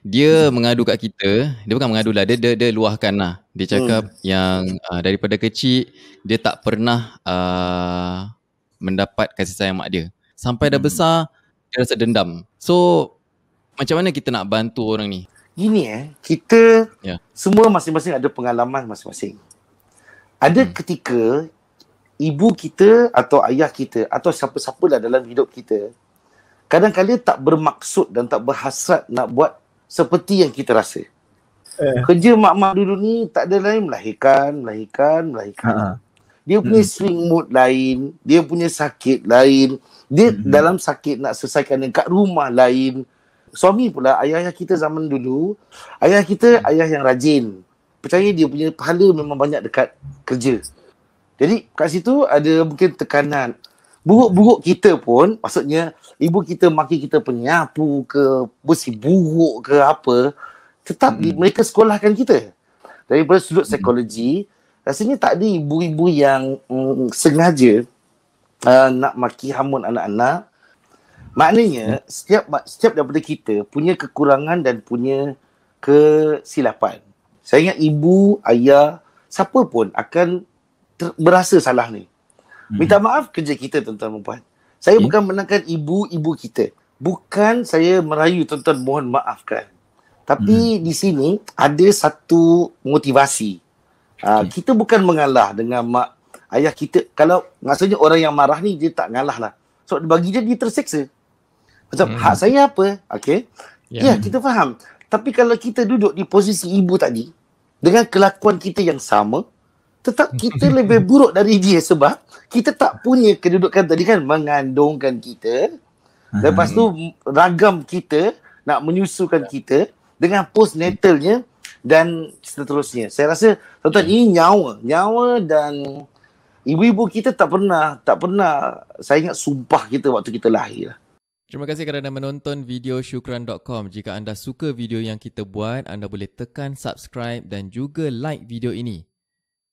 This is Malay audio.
dia mengadu kat kita dia bukan mengadu lah dia dia, dia luahkan lah dia hmm. cakap hmm. yang uh, daripada kecil dia tak pernah uh, mendapat kasih sayang mak dia sampai dah hmm. besar dia rasa dendam so macam mana kita nak bantu orang ni gini eh kita yeah. semua masing-masing ada pengalaman masing-masing ada hmm. ketika ibu kita atau ayah kita atau siapa-siapalah dalam hidup kita kadang-kadang tak bermaksud dan tak berhasrat nak buat seperti yang kita rasa. Eh. Kerja mak-mak dulu ni tak ada lain melahirkan, melahirkan, melahirkan. Ha. ha. Dia punya hmm. swing mood lain, dia punya sakit lain, dia hmm. hmm. dalam sakit nak selesaikan dekat rumah lain. Suami pula ayah-ayah kita zaman dulu, ayah kita hmm. ayah yang rajin. Percaya dia punya pahala memang banyak dekat kerja. Jadi kat situ ada mungkin tekanan Buruk-buruk kita pun, maksudnya ibu kita maki kita penyapu ke, bersih buruk ke apa, tetap hmm. mereka sekolahkan kita. Dari sudut hmm. psikologi, hmm. rasanya tak ada ibu-ibu yang mm, sengaja uh, nak maki hamun anak-anak. Maknanya, hmm. setiap setiap daripada kita punya kekurangan dan punya kesilapan. Saya ingat ibu, ayah, siapa pun akan ter- berasa salah ni. Hmm. Minta maaf kerja kita tuan-tuan puan. Saya yeah. bukan menangkan ibu-ibu kita. Bukan saya merayu tuan-tuan mohon maafkan. Tapi hmm. di sini ada satu motivasi. Ah, okay. Uh, kita bukan mengalah dengan mak ayah kita. Kalau maksudnya orang yang marah ni dia tak ngalah lah. So bagi dia dia terseksa. Macam hmm. hak saya apa? Okay. Ya yeah. yeah, kita faham. Tapi kalau kita duduk di posisi ibu tadi. Dengan kelakuan kita yang sama. Tetap kita lebih buruk dari dia sebab kita tak punya kedudukan tadi kan mengandungkan kita lepas tu hmm. ragam kita nak menyusukan kita dengan postnatalnya dan seterusnya saya rasa tuan-tuan hmm. ini nyawa nyawa dan ibu-ibu kita tak pernah tak pernah saya ingat sumpah kita waktu kita lahir Terima kasih kerana menonton video syukran.com. Jika anda suka video yang kita buat, anda boleh tekan subscribe dan juga like video ini.